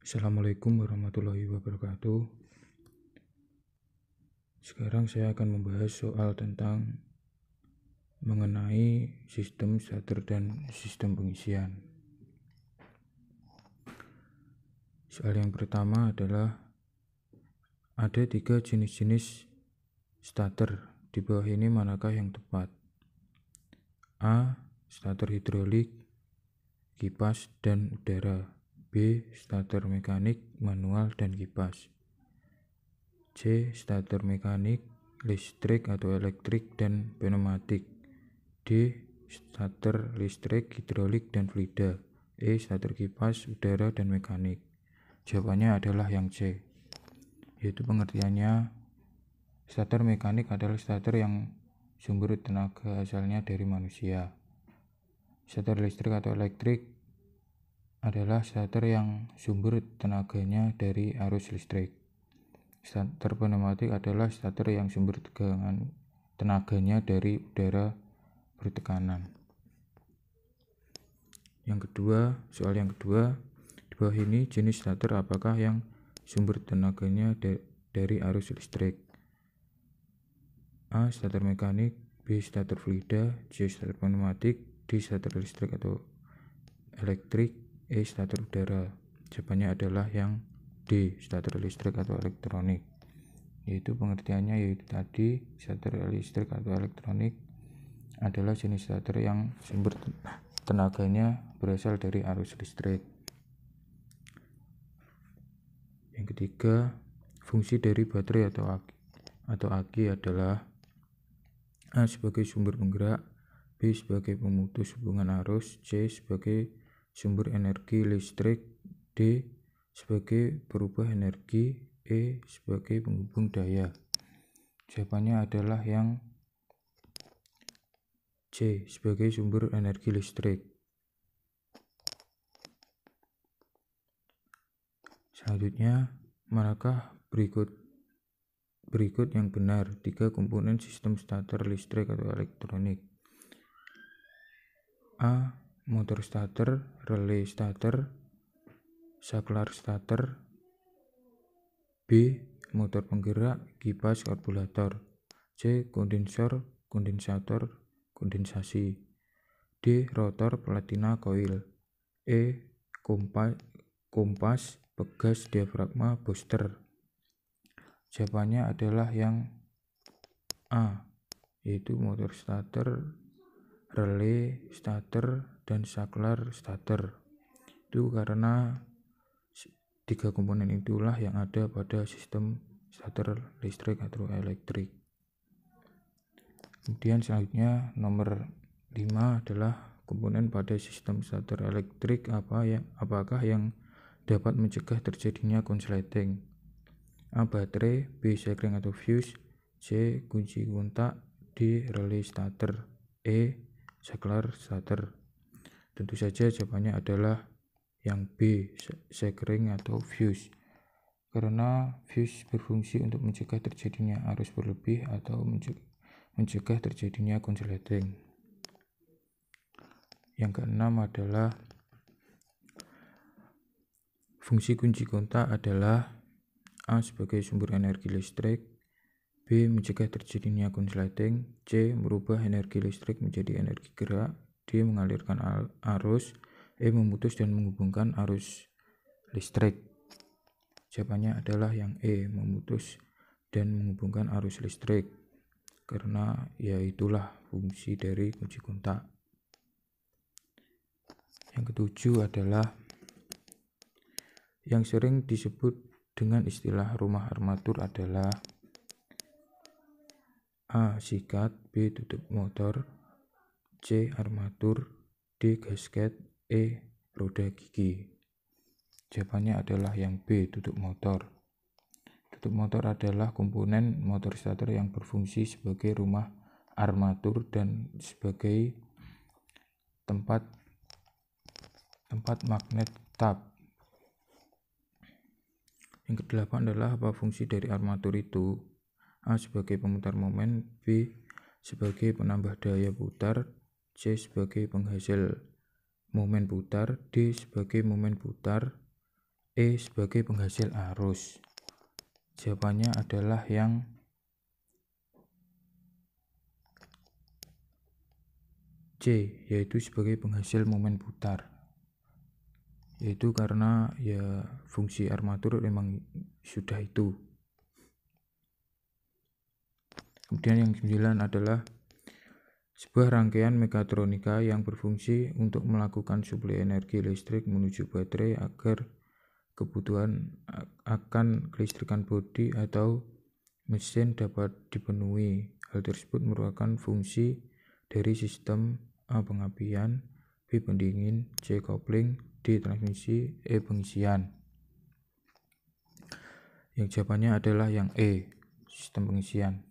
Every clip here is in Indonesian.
Assalamualaikum warahmatullahi wabarakatuh. Sekarang saya akan membahas soal tentang mengenai sistem starter dan sistem pengisian. Soal yang pertama adalah ada tiga jenis-jenis starter. Di bawah ini manakah yang tepat? A. Starter hidrolik, kipas, dan udara. B. stator mekanik, manual, dan kipas. C. stator mekanik, listrik atau elektrik, dan pneumatik. D. stator listrik, hidrolik, dan fluida. E. stator kipas, udara, dan mekanik. Jawabannya adalah yang C. Yaitu pengertiannya, stator mekanik adalah stator yang sumber tenaga asalnya dari manusia. stator listrik atau elektrik adalah starter yang sumber tenaganya dari arus listrik. Starter pneumatik adalah starter yang sumber tegangan tenaganya dari udara bertekanan. Yang kedua, soal yang kedua, di bawah ini jenis starter apakah yang sumber tenaganya de- dari arus listrik? A. Starter mekanik, B. Starter fluida, C. Starter pneumatik, D. Starter listrik atau elektrik, E. Stator udara Jawabannya adalah yang D. Stator listrik atau elektronik Yaitu pengertiannya yaitu tadi Stator listrik atau elektronik adalah jenis stator yang sumber tenaganya berasal dari arus listrik yang ketiga fungsi dari baterai atau aki, atau aki adalah A sebagai sumber penggerak B sebagai pemutus hubungan arus C sebagai sumber energi listrik D sebagai berubah energi E sebagai penghubung daya jawabannya adalah yang C sebagai sumber energi listrik selanjutnya manakah berikut berikut yang benar tiga komponen sistem starter listrik atau elektronik A motor starter, relay starter, saklar starter, B. Motor penggerak, kipas, karburator C. Kondensor, kondensator, kondensasi D. Rotor, platina, koil E. Kompas, kompas pegas, diafragma, booster Jawabannya adalah yang A yaitu motor starter relay starter dan saklar starter itu karena tiga komponen itulah yang ada pada sistem starter listrik atau elektrik kemudian selanjutnya nomor 5 adalah komponen pada sistem starter elektrik apa yang apakah yang dapat mencegah terjadinya konsleting A. Baterai B. Sekring atau fuse C. Kunci kontak D. Relay starter E sekular starter? Tentu saja jawabannya adalah yang B, sharing atau fuse. Karena fuse berfungsi untuk mencegah terjadinya arus berlebih atau mencegah terjadinya konsleting. Yang keenam adalah fungsi kunci kontak adalah A sebagai sumber energi listrik, B. Mencegah terjadinya konsleting. C. Merubah energi listrik menjadi energi gerak. D. Mengalirkan arus. E. Memutus dan menghubungkan arus listrik. Jawabannya adalah yang E. Memutus dan menghubungkan arus listrik. Karena ya itulah fungsi dari kunci kontak. Yang ketujuh adalah yang sering disebut dengan istilah rumah armatur adalah A. Sikat B. Tutup motor C. Armatur D. Gasket E. Roda gigi Jawabannya adalah yang B. Tutup motor Tutup motor adalah komponen motor starter yang berfungsi sebagai rumah armatur dan sebagai tempat tempat magnet tab yang kedelapan adalah apa fungsi dari armatur itu A sebagai pemutar momen, B sebagai penambah daya putar, C sebagai penghasil momen putar, D sebagai momen putar, E sebagai penghasil arus. Jawabannya adalah yang C yaitu sebagai penghasil momen putar yaitu karena ya fungsi armatur memang sudah itu Kemudian yang ke-9 adalah sebuah rangkaian mekatronika yang berfungsi untuk melakukan suplai energi listrik menuju baterai agar kebutuhan akan kelistrikan bodi atau mesin dapat dipenuhi. Hal tersebut merupakan fungsi dari sistem A pengapian, B pendingin, C kopling, D transmisi, E pengisian. Yang jawabannya adalah yang E, sistem pengisian.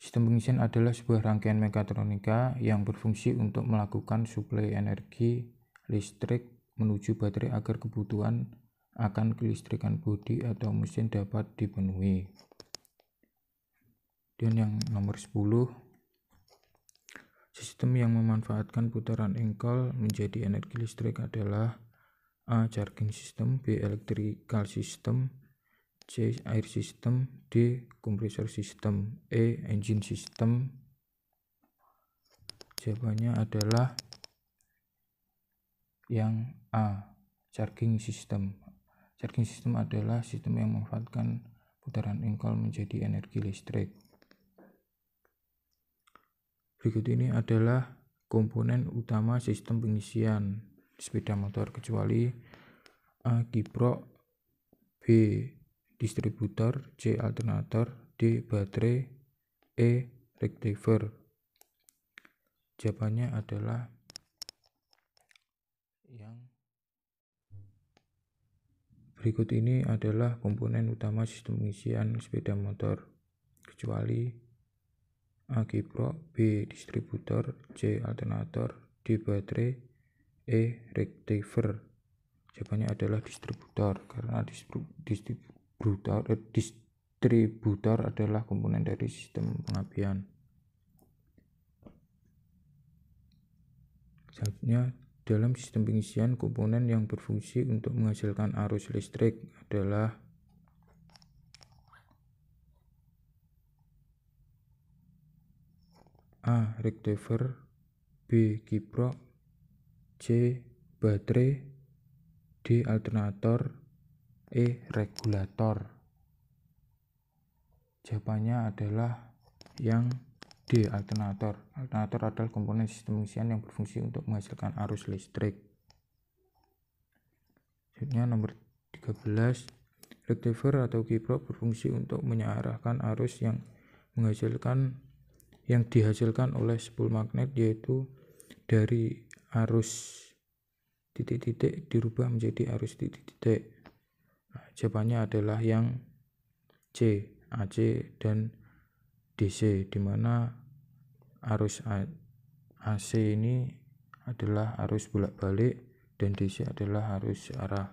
Sistem pengisian adalah sebuah rangkaian mekatronika yang berfungsi untuk melakukan suplai energi listrik menuju baterai agar kebutuhan akan kelistrikan bodi atau mesin dapat dipenuhi. Dan yang nomor 10 Sistem yang memanfaatkan putaran engkol menjadi energi listrik adalah A. Charging system B. Electrical system C. Air system D. Compressor system E. Engine system Jawabannya adalah yang A. Charging system Charging system adalah sistem yang memanfaatkan putaran engkol menjadi energi listrik. Berikut ini adalah komponen utama sistem pengisian sepeda motor kecuali A. Kiprok B distributor, C alternator, D baterai, E rectifier. Jawabannya adalah yang berikut ini adalah komponen utama sistem pengisian sepeda motor kecuali A kiprok, B distributor, C alternator, D baterai, E rectifier. Jawabannya adalah distributor karena distributor distributor, eh, distributor adalah komponen dari sistem pengapian. Selanjutnya, dalam sistem pengisian, komponen yang berfungsi untuk menghasilkan arus listrik adalah A. Rectifier B. Kiprok C. Baterai D. Alternator E. Regulator Jawabannya adalah yang D. Alternator Alternator adalah komponen sistem pengisian yang berfungsi untuk menghasilkan arus listrik Selanjutnya nomor 13 Rectifier atau kiprok berfungsi untuk menyarahkan arus yang menghasilkan yang dihasilkan oleh spool magnet yaitu dari arus titik-titik dirubah menjadi arus titik-titik Nah, jawabannya adalah yang C, AC dan DC di mana arus AC ini adalah arus bolak-balik dan DC adalah arus arah.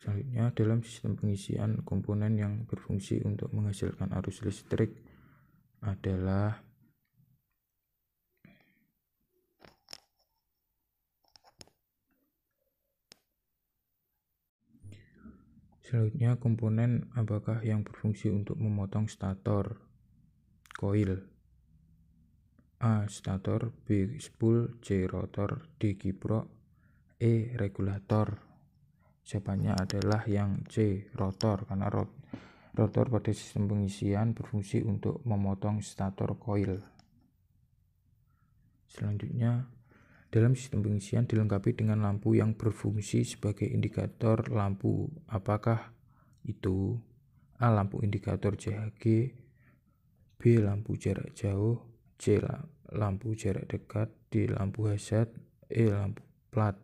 Selanjutnya dalam sistem pengisian komponen yang berfungsi untuk menghasilkan arus listrik adalah Selanjutnya komponen apakah yang berfungsi untuk memotong stator koil? A. Stator B. Spool C. Rotor D. Kiprok E. Regulator Jawabannya adalah yang C. Rotor karena rot rotor pada sistem pengisian berfungsi untuk memotong stator koil. Selanjutnya dalam sistem pengisian dilengkapi dengan lampu yang berfungsi sebagai indikator lampu. Apakah itu? A. Lampu indikator CHG B. Lampu jarak jauh C. Lampu jarak dekat D. Lampu hazard E. Lampu plat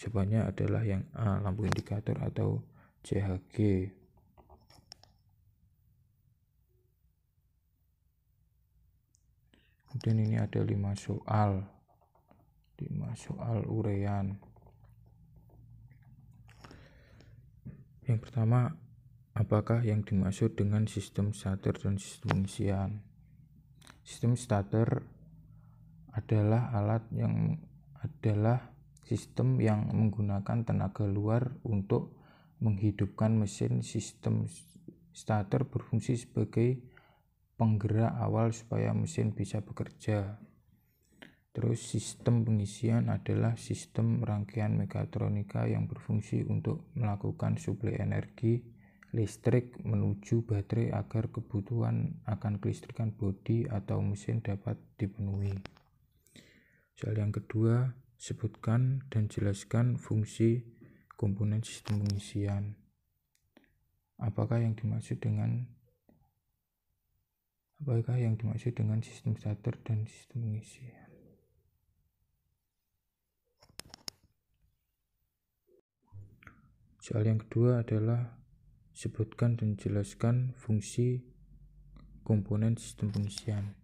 Jawabannya adalah yang A. Lampu indikator atau CHG Kemudian ini ada 5 soal dimasuk al urean yang pertama apakah yang dimaksud dengan sistem starter dan sistem pengisian sistem starter adalah alat yang adalah sistem yang menggunakan tenaga luar untuk menghidupkan mesin sistem starter berfungsi sebagai penggerak awal supaya mesin bisa bekerja Terus sistem pengisian adalah sistem rangkaian mekatronika yang berfungsi untuk melakukan suplai energi listrik menuju baterai agar kebutuhan akan kelistrikan bodi atau mesin dapat dipenuhi. Soal yang kedua, sebutkan dan jelaskan fungsi komponen sistem pengisian. Apakah yang dimaksud dengan apakah yang dimaksud dengan sistem starter dan sistem pengisian? Soal yang kedua adalah sebutkan dan jelaskan fungsi komponen sistem pengisian.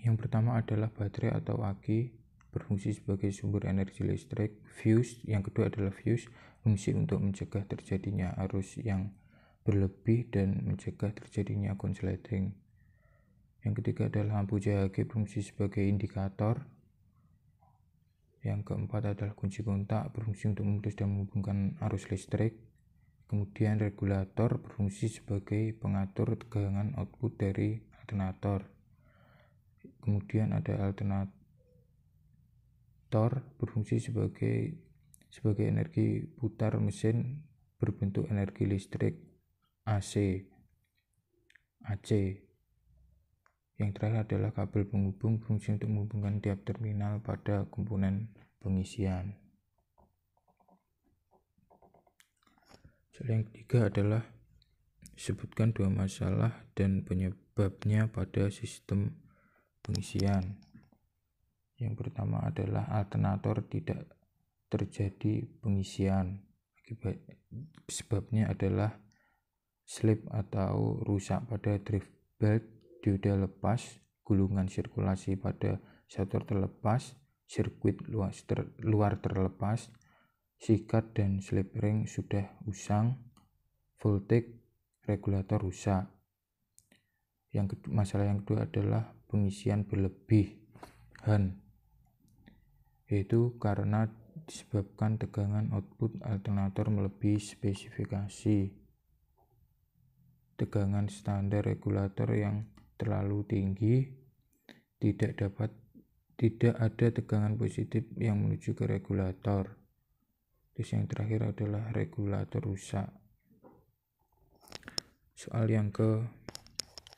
Yang pertama adalah baterai atau aki berfungsi sebagai sumber energi listrik. Fuse yang kedua adalah fuse fungsi untuk mencegah terjadinya arus yang berlebih dan mencegah terjadinya konsleting. Yang ketiga adalah lampu jahage berfungsi sebagai indikator yang keempat adalah kunci kontak berfungsi untuk memutus dan menghubungkan arus listrik. Kemudian regulator berfungsi sebagai pengatur tegangan output dari alternator. Kemudian ada alternator berfungsi sebagai sebagai energi putar mesin berbentuk energi listrik AC. AC yang terakhir adalah kabel penghubung fungsi untuk menghubungkan tiap terminal pada komponen pengisian. Soal yang ketiga adalah sebutkan dua masalah dan penyebabnya pada sistem pengisian. Yang pertama adalah alternator tidak terjadi pengisian. Akibat sebabnya adalah slip atau rusak pada drift belt dioda lepas, gulungan sirkulasi pada sator terlepas, sirkuit luar, ter, terlepas, sikat dan slip ring sudah usang, voltage regulator rusak. Yang kedua, masalah yang kedua adalah pengisian berlebihan, e yaitu karena disebabkan tegangan output alternator melebihi spesifikasi tegangan standar regulator yang terlalu tinggi, tidak dapat tidak ada tegangan positif yang menuju ke regulator. Terus yang terakhir adalah regulator rusak. Soal yang ke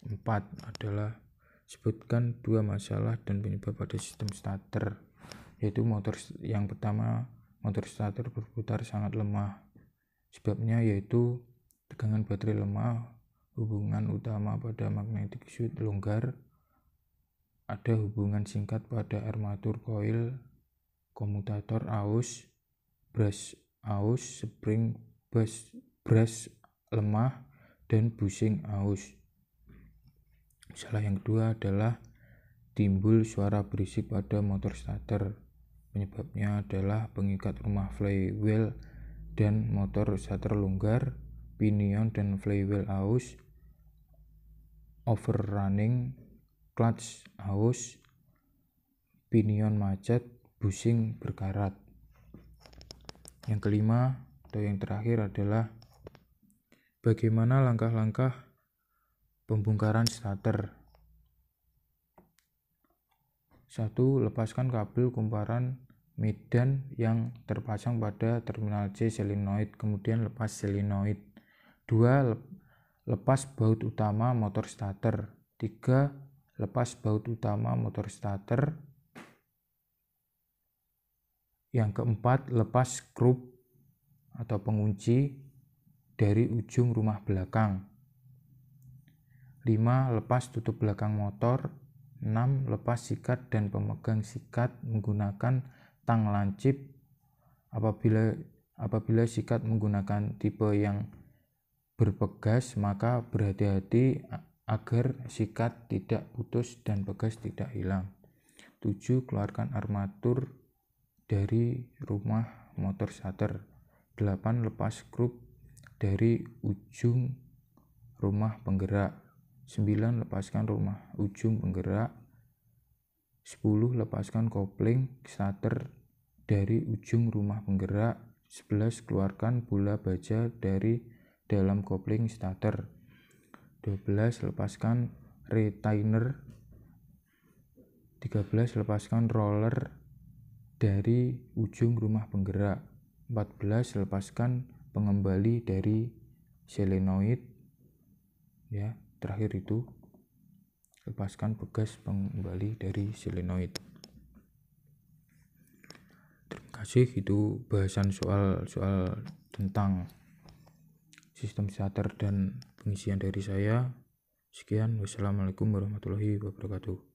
empat adalah sebutkan dua masalah dan penyebab pada sistem starter yaitu motor yang pertama motor starter berputar sangat lemah sebabnya yaitu tegangan baterai lemah hubungan utama pada magnetic shield longgar, ada hubungan singkat pada armatur koil, komutator aus, brush aus, spring brush, brush lemah, dan bushing aus. Salah yang kedua adalah timbul suara berisik pada motor starter. Penyebabnya adalah pengikat rumah flywheel dan motor starter longgar, pinion dan flywheel aus, overrunning, clutch haus, pinion macet, bushing berkarat. Yang kelima atau yang terakhir adalah bagaimana langkah-langkah pembongkaran starter. Satu, Lepaskan kabel kumparan medan yang terpasang pada terminal C selenoid, kemudian lepas selenoid. Dua lepas baut utama motor starter 3 lepas baut utama motor starter yang keempat lepas skrup atau pengunci dari ujung rumah belakang 5 lepas tutup belakang motor 6 lepas sikat dan pemegang sikat menggunakan tang lancip apabila apabila sikat menggunakan tipe yang berpegas maka berhati-hati agar sikat tidak putus dan pegas tidak hilang. 7. Keluarkan armatur dari rumah motor starter. 8. Lepas grup dari ujung rumah penggerak. 9. Lepaskan rumah ujung penggerak. 10. Lepaskan kopling starter dari ujung rumah penggerak. 11. Keluarkan bola baja dari dalam kopling starter 12 lepaskan retainer 13 lepaskan roller dari ujung rumah penggerak 14 lepaskan pengembali dari selenoid ya terakhir itu lepaskan bekas pengembali dari selenoid terima kasih itu bahasan soal soal tentang sistem starter dan pengisian dari saya. Sekian, wassalamualaikum warahmatullahi wabarakatuh.